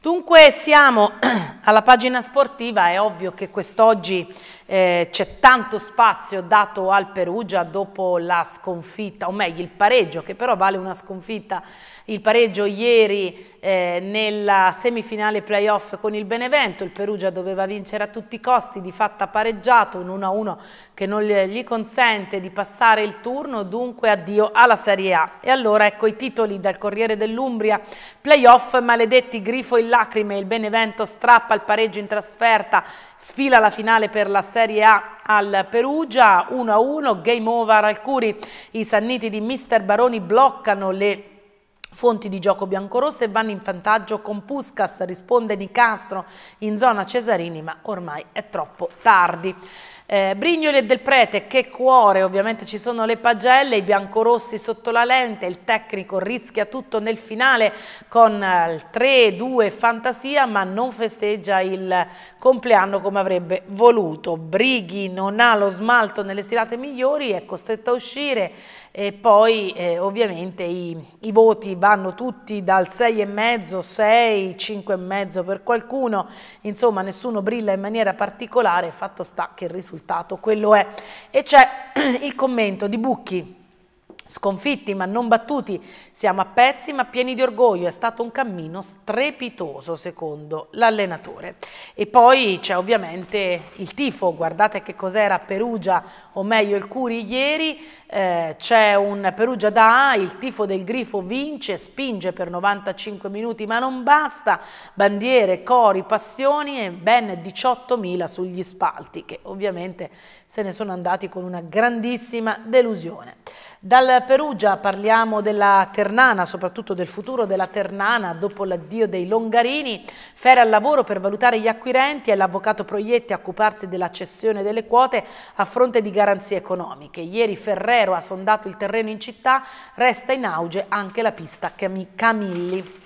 Dunque siamo alla pagina sportiva, è ovvio che quest'oggi eh, c'è tanto spazio dato al Perugia dopo la sconfitta, o meglio il pareggio, che però vale una sconfitta, il pareggio ieri eh, nella semifinale playoff con il Benevento, il Perugia doveva vincere a tutti i costi, di fatto ha pareggiato un 1-1 che non gli consente di passare il turno, dunque addio alla Serie A. E allora ecco i titoli dal Corriere dell'Umbria, playoff, maledetti, grifo il in lacrime, il Benevento strappa il pareggio in trasferta, sfila la finale per la Serie A al Perugia, 1-1, game over al Curi, i sanniti di Mister Baroni bloccano le Fonti di gioco biancorosse e vanno in vantaggio con Puskas, risponde Nicastro in zona Cesarini, ma ormai è troppo tardi. Eh, Brignoli e Del Prete, che cuore, ovviamente ci sono le pagelle, i biancorossi sotto la lente, il tecnico rischia tutto nel finale con eh, il 3-2 fantasia, ma non festeggia il compleanno come avrebbe voluto. Brighi non ha lo smalto nelle serate migliori, è costretto a uscire e poi eh, ovviamente i, i, voti vanno tutti dal 6,5, 6, 5,5 per qualcuno, insomma nessuno brilla in maniera particolare, fatto sta che il risultato risultato, quello è. E c'è il commento di Bucchi Sconfitti ma non battuti, siamo a pezzi ma pieni di orgoglio, è stato un cammino strepitoso secondo l'allenatore. E poi c'è ovviamente il tifo, guardate che cos'era Perugia o meglio il Curi ieri, eh, c'è un Perugia da A, il tifo del Grifo vince, spinge per 95 minuti ma non basta, bandiere, cori, passioni e ben 18.000 sugli spalti che ovviamente se ne sono andati con una grandissima delusione. Dal Perugia parliamo della Ternana, soprattutto del futuro della Ternana dopo l'addio dei Longarini. Fera al lavoro per valutare gli acquirenti e l'avvocato Proietti a occuparsi della cessione delle quote a fronte di garanzie economiche. Ieri Ferrero ha sondato il terreno in città, resta in auge anche la pista Camilli.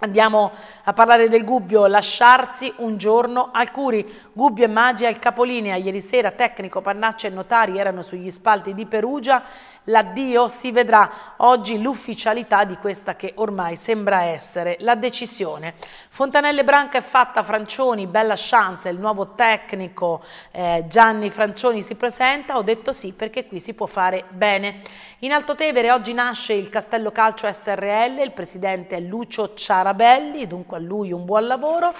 Andiamo a parlare del Gubbio, lasciarsi un giorno al Curi. Gubbio e Magia al capolinea. Ieri sera tecnico, Pannaccia e notari erano sugli spalti di Perugia. L'addio si vedrà oggi l'ufficialità di questa che ormai sembra essere la decisione. Fontanelle Branca è fatta, Francioni, bella chance, il nuovo tecnico eh, Gianni Francioni si presenta. Ho detto sì perché qui si può fare bene. In Alto Tevere oggi nasce il Castello Calcio SRL, il presidente è Lucio Ciardi Sarabelli, dunque a lui un buon lavoro.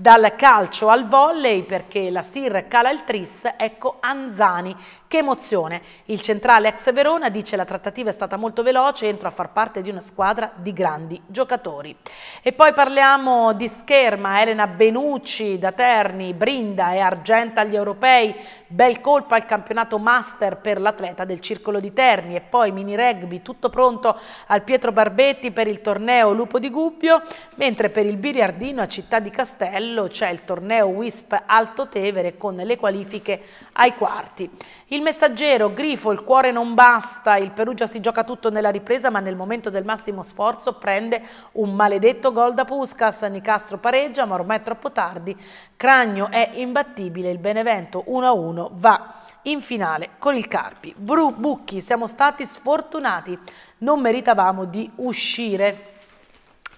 Dal calcio al volley perché la Sir cala il tris, ecco Anzani. Che emozione! Il centrale ex Verona dice la trattativa è stata molto veloce, entro a far parte di una squadra di grandi giocatori. E poi parliamo di scherma, Elena Benucci da Terni, Brinda e Argenta agli europei, bel colpo al campionato master per l'atleta del Circolo di Terni e poi mini rugby, tutto pronto al Pietro Barbetti per il torneo Lupo di Gubbio, mentre per il biliardino a Città di Castello Maranello c'è il torneo WISP Alto Tevere con le qualifiche ai quarti. Il messaggero, Grifo, il cuore non basta, il Perugia si gioca tutto nella ripresa ma nel momento del massimo sforzo prende un maledetto gol da Puscas, Nicastro pareggia ma ormai è troppo tardi, Cragno è imbattibile, il Benevento 1-1 va in finale con il Carpi. Bru Bucchi, siamo stati sfortunati, non meritavamo di uscire,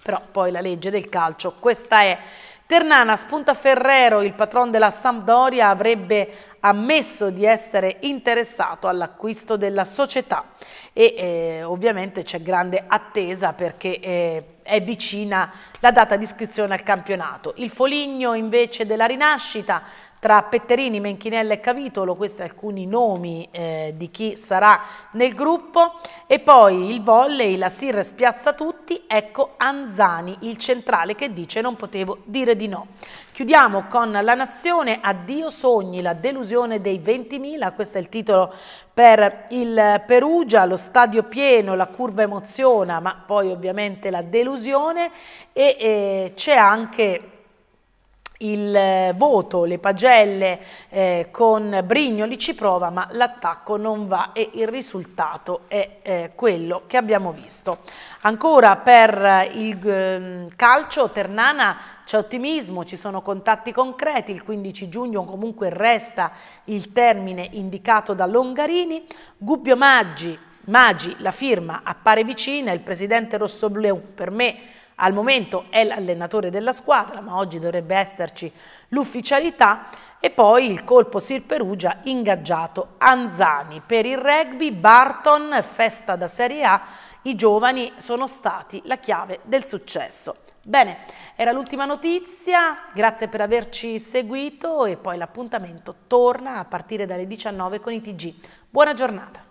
però poi la legge del calcio, questa è Ternana spunta Ferrero, il patron della Sampdoria, avrebbe ammesso di essere interessato all'acquisto della società e eh, ovviamente c'è grande attesa perché eh, è vicina la data di iscrizione al campionato. Il Foligno invece della rinascita tra Petterini, Menchinella e Cavitolo, questi alcuni nomi eh, di chi sarà nel gruppo e poi il volley, la Sir spiazza tutto avanti, ecco Anzani, il centrale che dice non potevo dire di no. Chiudiamo con La Nazione, addio sogni, la delusione dei 20.000, questo è il titolo per il Perugia, lo stadio pieno, la curva emoziona, ma poi ovviamente la delusione e, e eh, c'è anche il eh, voto, le pagelle eh, con Brignoli ci prova ma l'attacco non va e il risultato è eh, quello che abbiamo visto. Ancora per eh, il eh, calcio Ternana c'è ottimismo, ci sono contatti concreti, il 15 giugno comunque resta il termine indicato da Longarini, Gubbio Maggi, Maggi la firma appare vicina, il presidente Rossobleu per me al momento è l'allenatore della squadra, ma oggi dovrebbe esserci l'ufficialità, e poi il colpo Sir Perugia ingaggiato Anzani. Per il rugby Barton, festa da Serie A, i giovani sono stati la chiave del successo. Bene, era l'ultima notizia, grazie per averci seguito e poi l'appuntamento torna a partire dalle 19 con i TG. Buona giornata.